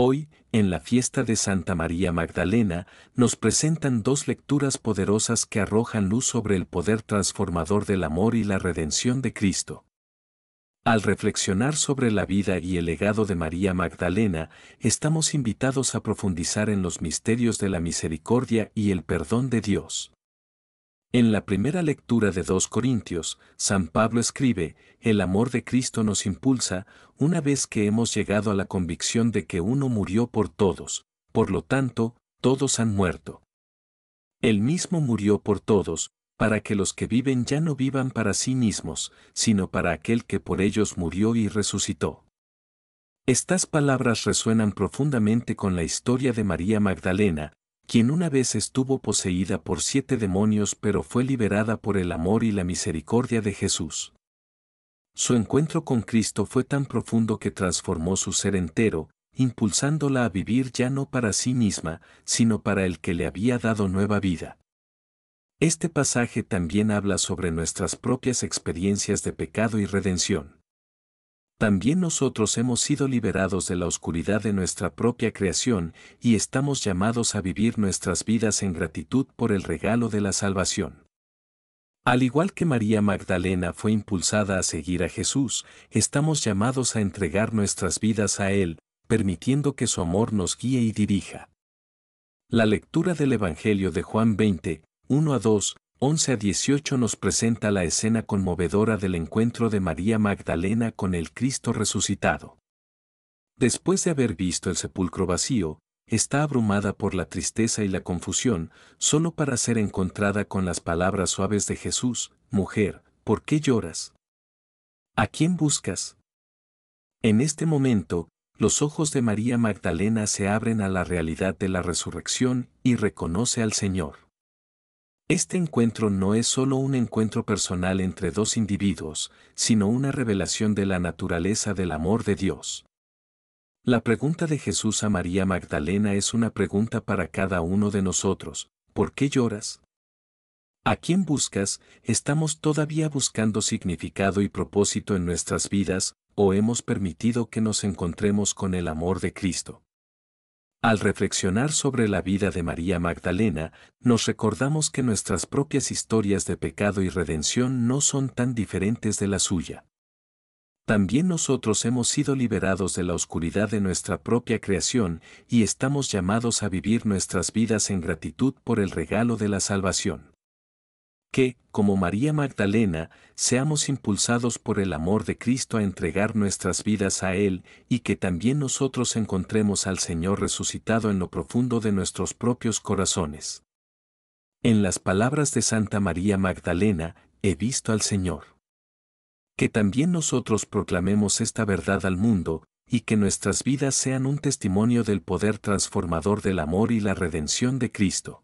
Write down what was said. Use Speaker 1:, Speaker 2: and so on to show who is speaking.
Speaker 1: Hoy, en la fiesta de Santa María Magdalena, nos presentan dos lecturas poderosas que arrojan luz sobre el poder transformador del amor y la redención de Cristo. Al reflexionar sobre la vida y el legado de María Magdalena, estamos invitados a profundizar en los misterios de la misericordia y el perdón de Dios. En la primera lectura de 2 Corintios, San Pablo escribe, El amor de Cristo nos impulsa, una vez que hemos llegado a la convicción de que uno murió por todos, por lo tanto, todos han muerto. Él mismo murió por todos, para que los que viven ya no vivan para sí mismos, sino para aquel que por ellos murió y resucitó. Estas palabras resuenan profundamente con la historia de María Magdalena, quien una vez estuvo poseída por siete demonios pero fue liberada por el amor y la misericordia de Jesús. Su encuentro con Cristo fue tan profundo que transformó su ser entero, impulsándola a vivir ya no para sí misma, sino para el que le había dado nueva vida. Este pasaje también habla sobre nuestras propias experiencias de pecado y redención también nosotros hemos sido liberados de la oscuridad de nuestra propia creación y estamos llamados a vivir nuestras vidas en gratitud por el regalo de la salvación. Al igual que María Magdalena fue impulsada a seguir a Jesús, estamos llamados a entregar nuestras vidas a Él, permitiendo que su amor nos guíe y dirija. La lectura del Evangelio de Juan 20, 1 a 2, 11 a 18 nos presenta la escena conmovedora del encuentro de María Magdalena con el Cristo resucitado. Después de haber visto el sepulcro vacío, está abrumada por la tristeza y la confusión, solo para ser encontrada con las palabras suaves de Jesús, Mujer, ¿por qué lloras? ¿A quién buscas? En este momento, los ojos de María Magdalena se abren a la realidad de la resurrección y reconoce al Señor. Este encuentro no es solo un encuentro personal entre dos individuos, sino una revelación de la naturaleza del amor de Dios. La pregunta de Jesús a María Magdalena es una pregunta para cada uno de nosotros. ¿Por qué lloras? ¿A quién buscas? ¿Estamos todavía buscando significado y propósito en nuestras vidas, o hemos permitido que nos encontremos con el amor de Cristo? Al reflexionar sobre la vida de María Magdalena, nos recordamos que nuestras propias historias de pecado y redención no son tan diferentes de la suya. También nosotros hemos sido liberados de la oscuridad de nuestra propia creación y estamos llamados a vivir nuestras vidas en gratitud por el regalo de la salvación que, como María Magdalena, seamos impulsados por el amor de Cristo a entregar nuestras vidas a Él y que también nosotros encontremos al Señor resucitado en lo profundo de nuestros propios corazones. En las palabras de Santa María Magdalena, he visto al Señor. Que también nosotros proclamemos esta verdad al mundo, y que nuestras vidas sean un testimonio del poder transformador del amor y la redención de Cristo.